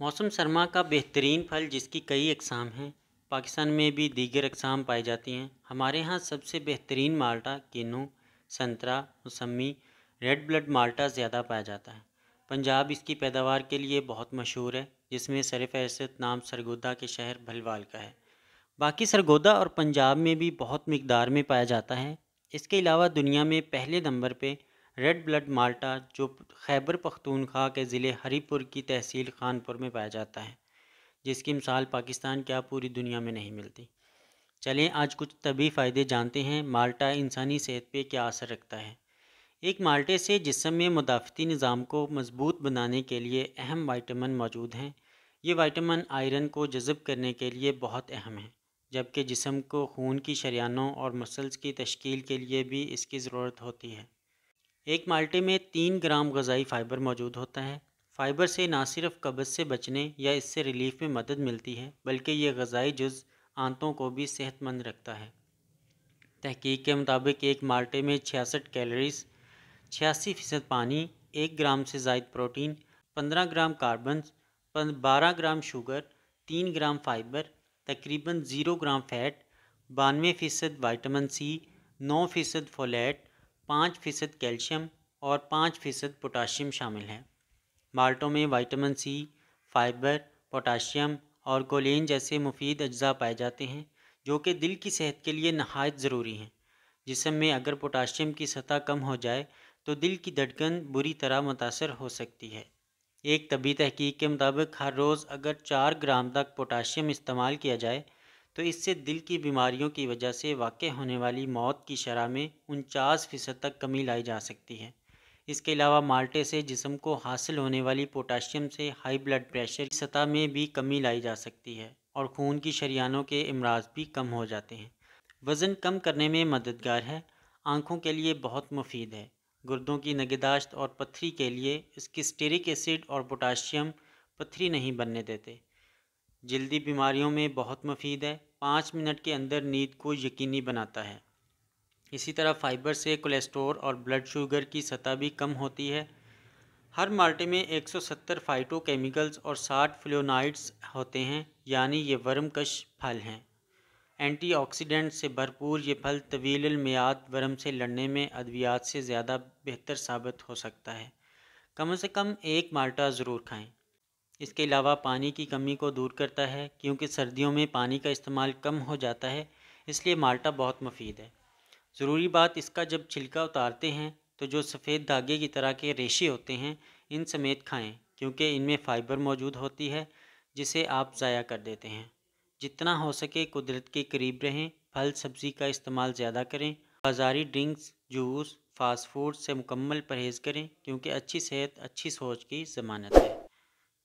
मौसम सरमा का बेहतरीन फल जिसकी कई अकसाम हैं पाकिस्तान में भी दीगर अकसाम पाई जाती हैं हमारे यहाँ सबसे बेहतरीन माल्टा किनू संतरा मौसमी रेड ब्लड माल्टा ज़्यादा पाया जाता है पंजाब इसकी पैदावार के लिए बहुत मशहूर है जिसमें सर फहरस्त नाम सरगोदा के शहर भलवाल का है बाकी सरगोदा और पंजाब में भी बहुत मकदार में पाया जाता है इसके अलावा दुनिया में पहले नंबर पर रेड ब्लड माल्टा जो खैबर पख्तूनख्वा के ज़िले हरीपुर की तहसील खानपुर में पाया जाता है जिसकी मिसाल पाकिस्तान क्या पूरी दुनिया में नहीं मिलती चलें आज कुछ तभी फ़ायदे जानते हैं माल्टा इंसानी सेहत पे क्या असर रखता है एक माल्टे से जिसम में मुदाफ़ती निज़ाम को मजबूत बनाने के लिए अहम वाइटमिन मौजूद हैं ये वाइटमिन आयरन को जज़ब करने के लिए बहुत अहम है जबकि जिसम को खून की शरियानों और मसल्स की तश्कील के लिए भी इसकी ज़रूरत होती है एक माल्टे में तीन ग्राम गज़ाई फ़ाइबर मौजूद होता है फ़ाइबर से ना सिर्फ कब्ज़ से बचने या इससे रिलीफ में मदद मिलती है बल्कि यह गज़ाई जुज़ आंतों को भी सेहतमंद रखता है तहकीक के मुताबिक एक माल्टे में छियासठ कैलोरीज छियासी फ़ीसद पानी एक ग्राम से जायद प्रोटीन पंद्रह ग्राम कार्बन बारह ग्राम शुगर तीन ग्राम फाइबर तकरीबन ज़ीरो ग्राम फैट बानवे फ़ीसद वाइटामिन सी नौ फ़ीसद फोलेट पाँच फ़ीसद कैल्शियम और पाँच फ़ीसद पोटाशियम शामिल हैं माल्टों में वाइटामिन सी फाइबर पोटाशियम और गोलेन जैसे मुफीद अज्जा पाए जाते हैं जो कि दिल की सेहत के लिए नहायत ज़रूरी हैं जिसम में अगर पोटाशियम की सतह कम हो जाए तो दिल की धड़कन बुरी तरह मुतासर हो सकती है एक तबी तहकीक के मुताबिक हर रोज़ अगर चार ग्राम तक पोटाशियम इस्तेमाल किया जाए तो इससे दिल की बीमारियों की वजह से वाक़ होने वाली मौत की शरह में उनचास फ़ीसद तक कमी लाई जा सकती है इसके अलावा माल्टे से जिसम को हासिल होने वाली पोटाशियम से हाई ब्लड प्रेशर की सतह में भी कमी लाई जा सकती है और खून की शरियानों के अमराज भी कम हो जाते हैं वज़न कम करने में मददगार है आँखों के लिए बहुत मुफीद है गुर्दों की नगेदाश्त और पथरी के लिए इसकी स्टेरिक एसिड और पोटाशियम पथरी नहीं बनने देते जल्दी बीमारियों में बहुत मुफीद है पाँच मिनट के अंदर नींद को यकीनी बनाता है इसी तरह फाइबर से कोलेस्ट्रोल और ब्लड शुगर की सतह भी कम होती है हर माल्टे में 170 फाइटोकेमिकल्स और 60 फ्लोनाइड्स होते हैं यानी ये वर्मकश फल हैं एंटीऑक्सीडेंट से भरपूर ये फल तवील मियाद वर्म से लड़ने में अद्वियात से ज़्यादा बेहतर साबित हो सकता है कम से कम एक माल्टा ज़रूर खाएं इसके अलावा पानी की कमी को दूर करता है क्योंकि सर्दियों में पानी का इस्तेमाल कम हो जाता है इसलिए माल्टा बहुत मफीद है ज़रूरी बात इसका जब छिलका उतारते हैं तो जो सफ़ेद धागे की तरह के रेशे होते हैं इन समेत खाएं क्योंकि इनमें फ़ाइबर मौजूद होती है जिसे आप ज़ाया कर देते हैं जितना हो सके कुदरत के करीब रहें फल सब्ज़ी का इस्तेमाल ज़्यादा करें बाजारी ड्रिंक्स जूस फास्ट फूड से मुकम्मल परहेज़ करें क्योंकि अच्छी सेहत अच्छी सोच की ज़मानत है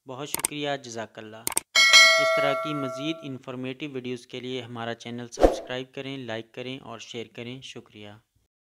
बहुत शुक्रिया जजाकल्ला इस तरह की मज़ीद इन्फॉर्मेटिव वीडियोज़ के लिए हमारा चैनल सब्सक्राइब करें लाइक करें और शेयर करें शुक्रिया